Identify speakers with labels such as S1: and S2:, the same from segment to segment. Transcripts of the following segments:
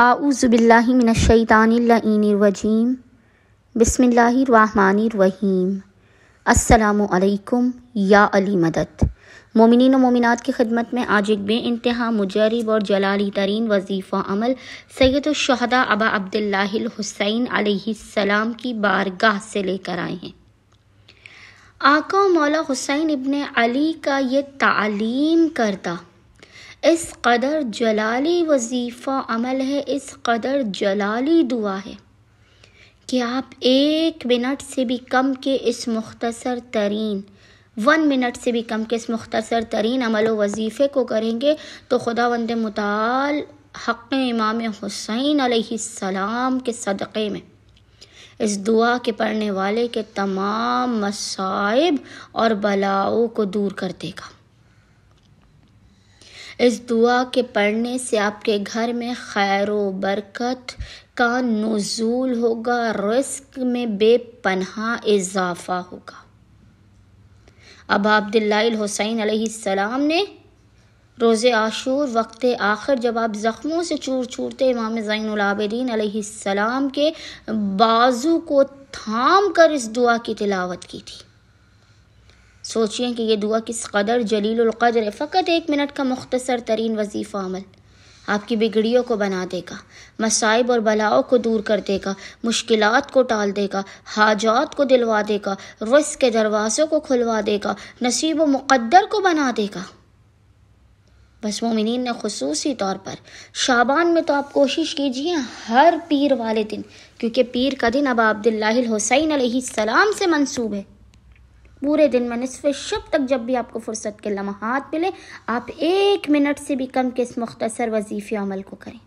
S1: اعوذ باللہ اللہ الشیطان طلّین الوجیم بسم اللہ الرحمٰن الرحیم السلام علیکم یا علی مدد مومنین و مومنات کی خدمت میں آج ایک بے انتہا مجرب اور جلالی ترین وظیفہ عمل سید و ابا عبد الحسین علیہ السلام کی بارگاہ سے لے کر آئے ہیں آقا مولا حسین ابن علی کا یہ تعلیم کرتا اس قدر جلالی وظیفہ عمل ہے اس قدر جلالی دعا ہے کہ آپ ایک منٹ سے بھی کم کے اس مختصر ترین ون منٹ سے بھی کم کے اس مختصر ترین عمل و وظیفے کو کریں گے تو خدا وند مطال حق امام حسین علیہ السلام کے صدقے میں اس دعا کے پڑھنے والے کے تمام مصائب اور بلاؤ کو دور کر دے گا اس دعا کے پڑھنے سے آپ کے گھر میں خیر و برکت کا نزول ہوگا رزق میں بے پناہ اضافہ ہوگا اب عبداللہ الحسین علیہ السلام نے روز عاشور وقت آخر جب آپ زخموں سے چور چورتے امام زین العابدین علیہ السلام کے بازو کو تھام کر اس دعا کی تلاوت کی تھی سوچیں کہ یہ دعا کس قدر جلیل القدر ہے فقط ایک منٹ کا مختصر ترین وظیفہ عمل آپ کی بگڑیوں کو بنا دے گا مصائب اور بلاؤ کو دور کر دے گا مشکلات کو ٹال دے گا حاجات کو دلوا دے گا رس کے دروازوں کو کھلوا دے گا نصیب و مقدر کو بنا دے گا بس مومنین نے خصوصی طور پر شابان میں تو آپ کوشش کیجیے ہر پیر والے دن کیونکہ پیر کا دن اب عبداللہ الحسین علیہ السلام سے منصوب ہے پورے دن میں نصف شب تک جب بھی آپ کو فرصت کے لمحات ملے آپ ایک منٹ سے بھی کم کے اس مختصر وظیفی عمل کو کریں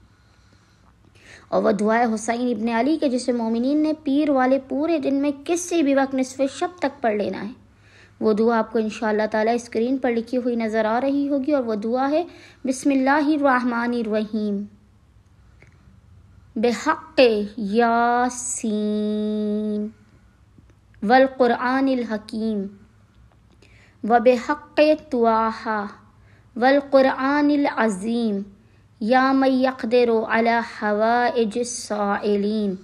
S1: اور وہ دعائے حسین ابن علی کے جسے مومنین نے پیر والے پورے دن میں کسی بھی وقت نصف شب تک پڑھ لینا ہے وہ دعا آپ کو انشاءاللہ اللہ تعالی اسکرین پر لکھی ہوئی نظر آ رہی ہوگی اور وہ دعا ہے بسم اللہ الرحمن الرحیم بحق یاسین والقرآن الحكيم وبحق طواها والقرآن العظيم يا من يقدر على حوائج السائلين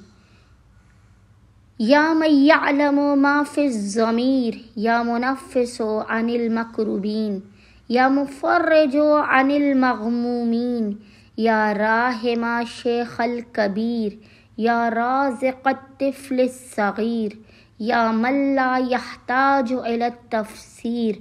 S1: يا من يعلم ما في الضمير يا منفس عن المكروبين يا مفرج عن المغمومين يا راحم شيخ الكبير يا رازق الطفل الصغير یا ملا یحتاج ولت تفسیر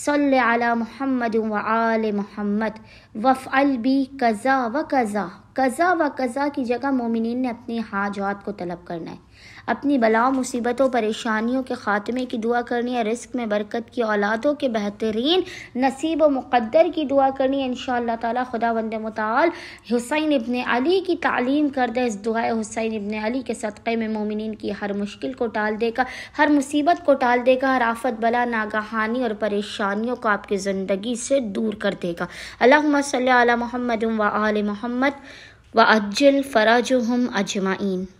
S1: صلی علی محمد و آل محمد وف البی قضا و قضا قضا و قضا کی جگہ مومنین نے اپنے حاجات کو طلب کرنا ہے اپنی بلاؤں مصیبتوں پریشانیوں کے خاتمے کی دعا کرنی ہے رزق میں برکت کی اولادوں کے بہترین نصیب و مقدر کی دعا کرنی ہے انشاءاللہ تعالی خدا بند متعال حسین ابن علی کی تعلیم کردہ اس دعائے حسین ابن علی کے صدقے میں مومنین کی ہر مشکل کو ٹال دے گا ہر مصیبت کو ٹال دے گا ہر آفت بلا ناگہانی اور پریشانیوں کو آپ کی زندگی سے دور کر دے گا اللہم اللہ علی محمد و آل محمد و اجل فراجہم اجمعین اجمائین